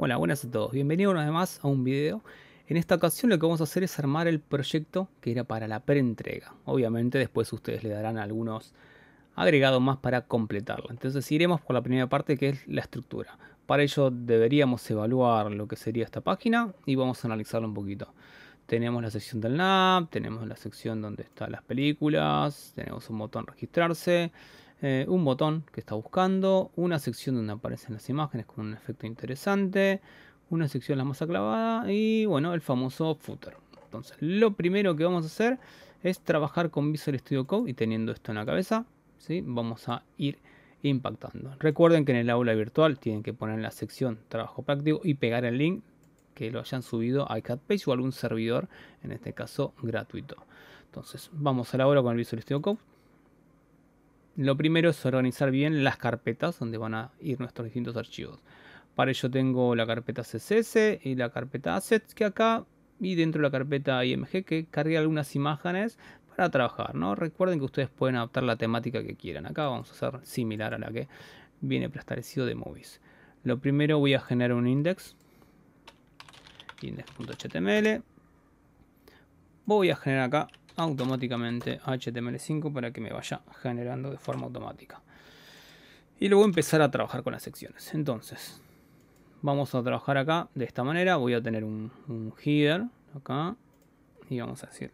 Hola, buenas a todos. Bienvenidos una a un video. En esta ocasión lo que vamos a hacer es armar el proyecto que era para la pre-entrega. Obviamente después ustedes le darán algunos agregados más para completarla. Entonces iremos por la primera parte que es la estructura. Para ello deberíamos evaluar lo que sería esta página y vamos a analizarla un poquito. Tenemos la sección del NAP, tenemos la sección donde están las películas, tenemos un botón registrarse, eh, un botón que está buscando, una sección donde aparecen las imágenes con un efecto interesante, una sección la más aclavada y bueno, el famoso footer. Entonces, lo primero que vamos a hacer es trabajar con Visual Studio Code y teniendo esto en la cabeza, vamos a ir impactando. Recuerden que en el aula virtual tienen que poner la sección trabajo práctico y pegar el link que lo hayan subido a iCatPage o algún servidor, en este caso gratuito. Entonces, vamos a la aula con el Visual Studio Code. Lo primero es organizar bien las carpetas donde van a ir nuestros distintos archivos. Para ello tengo la carpeta CSS y la carpeta Assets que acá y dentro de la carpeta IMG que cargué algunas imágenes para trabajar. ¿no? Recuerden que ustedes pueden adaptar la temática que quieran. Acá vamos a hacer similar a la que viene preestablecido de Movies. Lo primero voy a generar un index. Index.html. Voy a generar acá automáticamente HTML5 para que me vaya generando de forma automática. Y luego empezar a trabajar con las secciones. Entonces, vamos a trabajar acá de esta manera. Voy a tener un, header acá. Y vamos a decir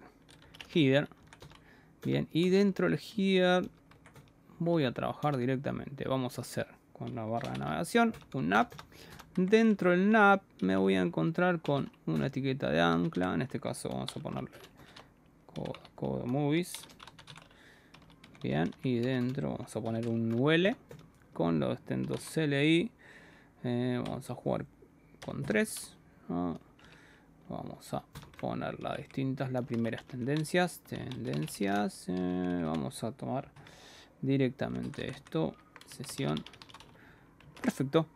header. Bien, y dentro del header voy a trabajar directamente. Vamos a hacer con la barra de navegación un app. Dentro del NAP me voy a encontrar con una etiqueta de ancla. En este caso vamos a poner Coda Movies. Bien, y dentro vamos a poner un UL con los extendos CLI. Eh, vamos a jugar con 3. Vamos a poner las distintas. las primeras tendencias. Tendencias. Eh, vamos a tomar directamente esto. Sesión. Perfecto.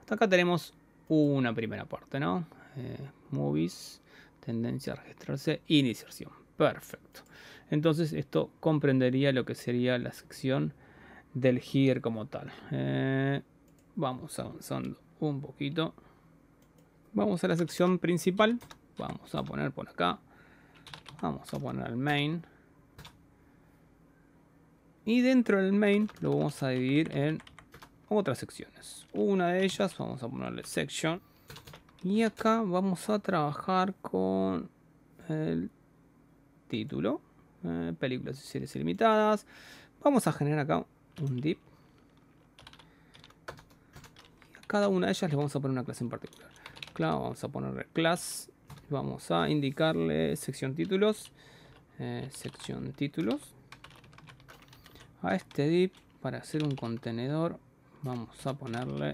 Hasta acá tenemos una primera parte, ¿no? Eh, movies. Tendencia a registrarse. Iniciación. Perfecto. Entonces esto comprendería lo que sería la sección del gear como tal. Eh, vamos avanzando un poquito. Vamos a la sección principal. Vamos a poner por acá. Vamos a poner el main. Y dentro del main lo vamos a dividir en otras secciones. Una de ellas vamos a ponerle section. Y acá vamos a trabajar con el título, eh, películas y series ilimitadas. Vamos a generar acá un div. A cada una de ellas le vamos a poner una clase en particular. Claro, vamos a ponerle class. Vamos a indicarle sección títulos. Eh, sección títulos. A este div, para hacer un contenedor, vamos a ponerle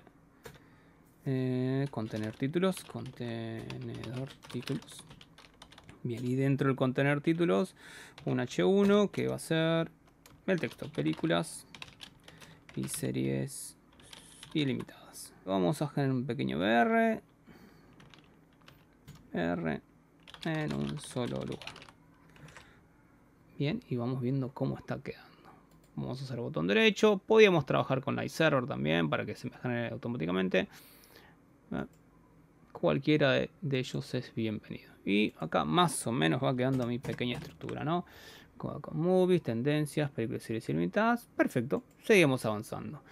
eh, contener títulos. Contenedor títulos. Bien, y dentro del contener títulos, un H1 que va a ser el texto, películas y series ilimitadas. Vamos a generar un pequeño BR. R en un solo lugar. Bien, y vamos viendo cómo está quedando. Vamos a hacer botón derecho. Podríamos trabajar con Light Server también para que se me genere automáticamente. Ah, cualquiera de, ellos es bienvenido. Y acá más o menos va quedando mi pequeña estructura, ¿no? Con, movies, tendencias, películas, series ilimitadas. Perfecto, seguimos avanzando.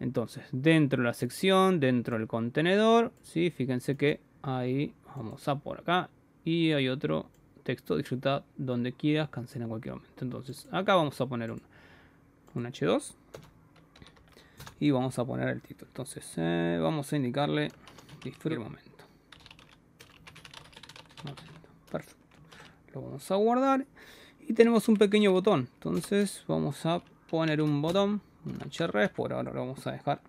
Entonces, dentro de la sección, dentro del contenedor, ¿sí? Fíjense que ahí vamos a por acá. Y hay otro texto, disfruta donde quieras, cancela en cualquier momento. Entonces, acá vamos a poner un, H2 y vamos a poner el título. Entonces, eh, vamos a indicarle disfruta el momento. Perfecto. Lo vamos a guardar. Y tenemos un pequeño botón. Entonces vamos a poner un botón. Un href. Por ahora lo vamos a dejar.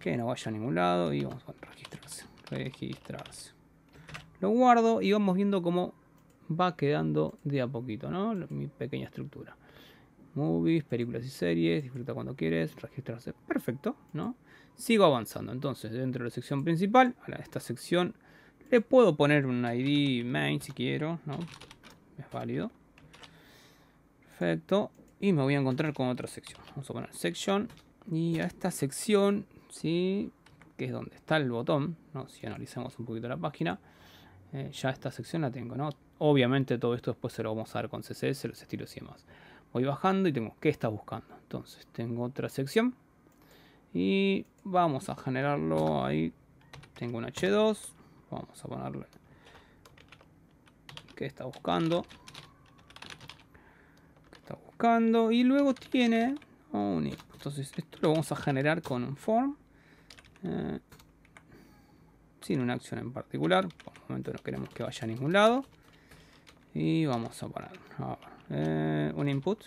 Que no vaya a ningún lado. Y vamos a registrarse. Registrarse. Lo guardo y vamos viendo cómo va quedando de a poquito, ¿no? Mi pequeña estructura. Movies, películas y series, disfruta cuando quieres, registrarse, perfecto, ¿no? Sigo avanzando, entonces dentro de la sección principal, a esta sección le puedo poner un ID main si quiero, ¿no? Es válido. Perfecto. Y me voy a encontrar con otra sección. Vamos a poner section. Y a esta sección, ¿sí? Que es donde está el botón, ¿no? Si analizamos un poquito la página. Eh, ya esta sección la tengo, ¿no? Obviamente todo esto después se lo vamos a dar con CSS, los estilos y demás. Voy bajando y tengo que está buscando. Entonces tengo otra sección. Y vamos a generarlo ahí. Tengo un H2. Vamos a ponerle que está buscando. está buscando. Y luego tiene un input. Entonces esto lo vamos a generar con un form. Eh, sin una acción en particular. Por el momento no queremos que vaya a ningún lado. Y vamos a poner eh, un input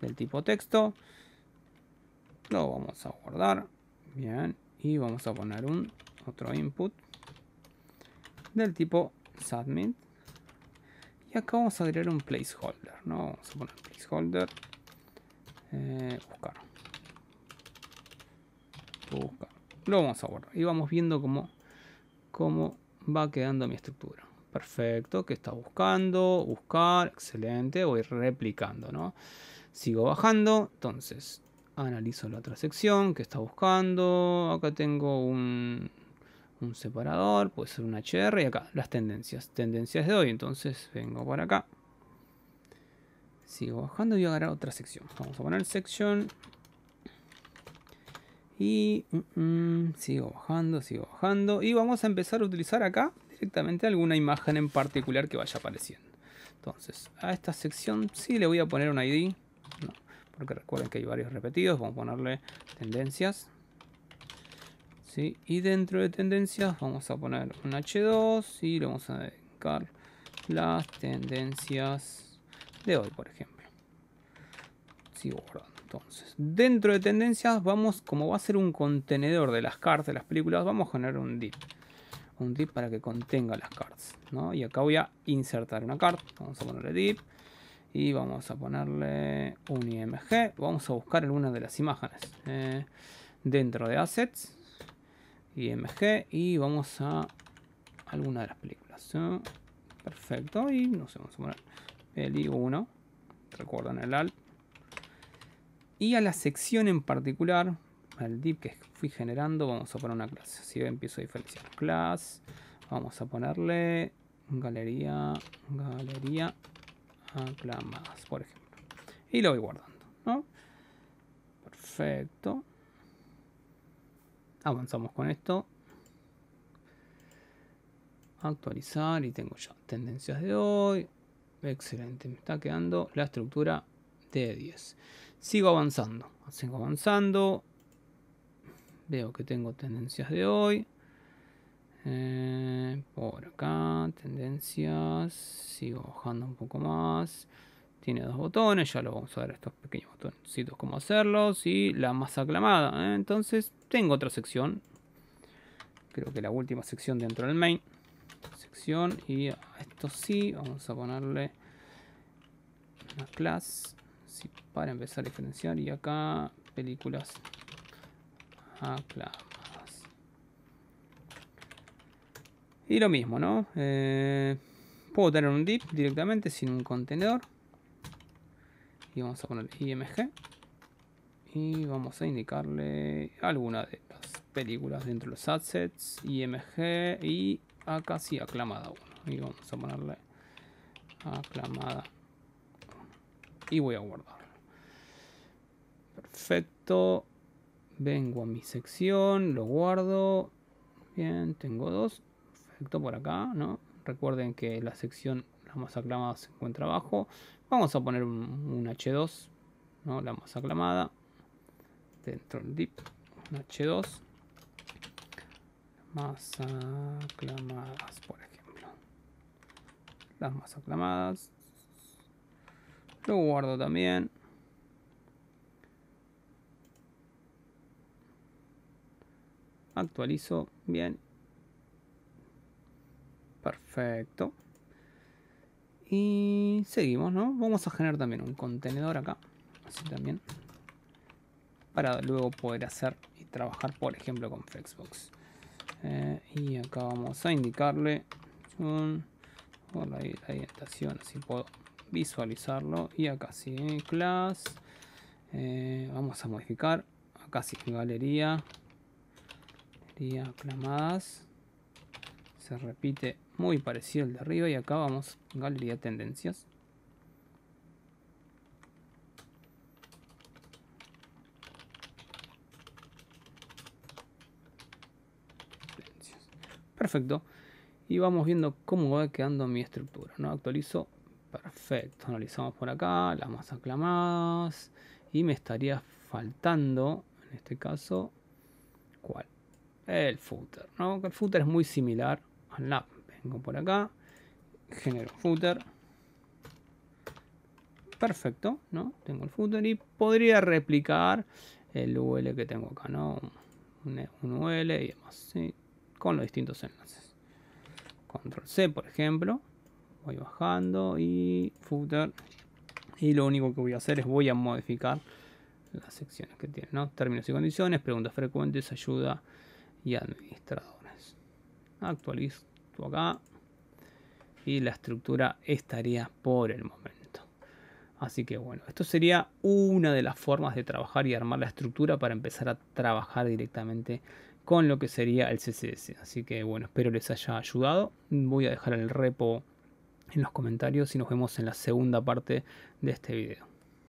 del tipo texto. Lo vamos a guardar. Bien. Y vamos a poner un otro input del tipo submit. Y acá vamos a crear un placeholder, ¿no? Vamos a poner placeholder. Eh, buscar. Buscar. Lo vamos a guardar. Y vamos viendo cómo, cómo va quedando mi estructura. Perfecto, que está buscando, buscar, excelente, voy replicando, ¿no? Sigo bajando, entonces analizo la otra sección que está buscando, acá tengo un, un separador, puede ser un HR y acá las tendencias. Tendencias de hoy, entonces vengo para acá. Sigo bajando y voy a agarrar otra sección. Vamos a poner sección. Y mm, mm, sigo bajando, sigo bajando. Y vamos a empezar a utilizar acá directamente alguna imagen en particular que vaya apareciendo. Entonces, a esta sección sí le voy a poner un ID. porque recuerden que hay varios repetidos. Vamos a ponerle tendencias. Y dentro de tendencias vamos a poner un H2 y le vamos a dedicar las tendencias de hoy, por ejemplo. Entonces, dentro de tendencias vamos, como va a ser un contenedor de las cards de las películas, vamos a generar un div. Un div para que contenga las cards, Y acá voy a insertar una carta. Vamos a ponerle div. Y vamos a ponerle un IMG. Vamos a buscar alguna de las imágenes. Eh, dentro de assets, IMG y vamos a alguna de las películas. ¿eh? Perfecto, y no sé, vamos a poner i 1, recuerdan el alt. Y a la sección en particular, al div que fui generando, vamos a poner una clase. Si empiezo a diferenciar class, vamos a ponerle galería, galería, aclamadas, por ejemplo. Y lo voy guardando, ¿no? Perfecto avanzamos con esto. Actualizar y tengo ya tendencias de hoy. Excelente, me está quedando la estructura de 10. Sigo avanzando, sigo avanzando. Veo que tengo tendencias de hoy. Eh, por acá, tendencias. Sigo bajando un poco más. Tiene dos botones, ya lo vamos a ver estos pequeños botoncitos cómo hacerlos. Y la más aclamada. ¿eh? Entonces tengo otra sección. Creo que la última sección dentro del main. Sección. Y esto sí, vamos a ponerle una class. para empezar a diferenciar. Y acá películas aclamadas. Y lo mismo, ¿no? Eh, puedo tener un dip directamente sin un contenedor y vamos a poner IMG y vamos a indicarle alguna de las películas dentro de los assets IMG y acá sí aclamada y vamos a ponerle aclamada y voy a guardarlo perfecto vengo a mi sección lo guardo bien tengo dos perfecto por acá no recuerden que la sección la más aclamada se encuentra abajo. Vamos a poner un, H2, ¿no? la más aclamada. Dentro del dip, un H2. Más aclamadas, por ejemplo. Las más aclamadas. Lo guardo también. Actualizo. Bien. Perfecto. Y seguimos, ¿no? Vamos a generar también un contenedor acá. Así también. Para luego poder hacer y trabajar, por ejemplo, con Flexbox. Eh, y acá vamos a indicarle un, por orientación, así puedo visualizarlo. Y acá sí, class. Eh, vamos a modificar. Acá sí, galería. Galería aclamadas repite muy parecido al de arriba y acá vamos galería tendencias perfecto y vamos viendo cómo va quedando mi estructura no actualizo perfecto analizamos por acá la más aclamadas y me estaría faltando en este caso cuál el footer ¿no? el footer es muy similar vengo por acá, genero footer. Perfecto, ¿no? Tengo el footer y podría replicar el UL que tengo acá, ¿no? Un, UL y demás, Con los distintos enlaces. Control C, por ejemplo. Voy bajando y footer. Y lo único que voy a hacer es voy a modificar las secciones que tiene, Términos y condiciones, preguntas frecuentes, ayuda y administrador actualizo acá y la estructura estaría por el momento. Así que bueno, esto sería una de las formas de trabajar y armar la estructura para empezar a trabajar directamente con lo que sería el CSS. Así que bueno, espero les haya ayudado. Voy a dejar el repo en los comentarios y nos vemos en la segunda parte de este video.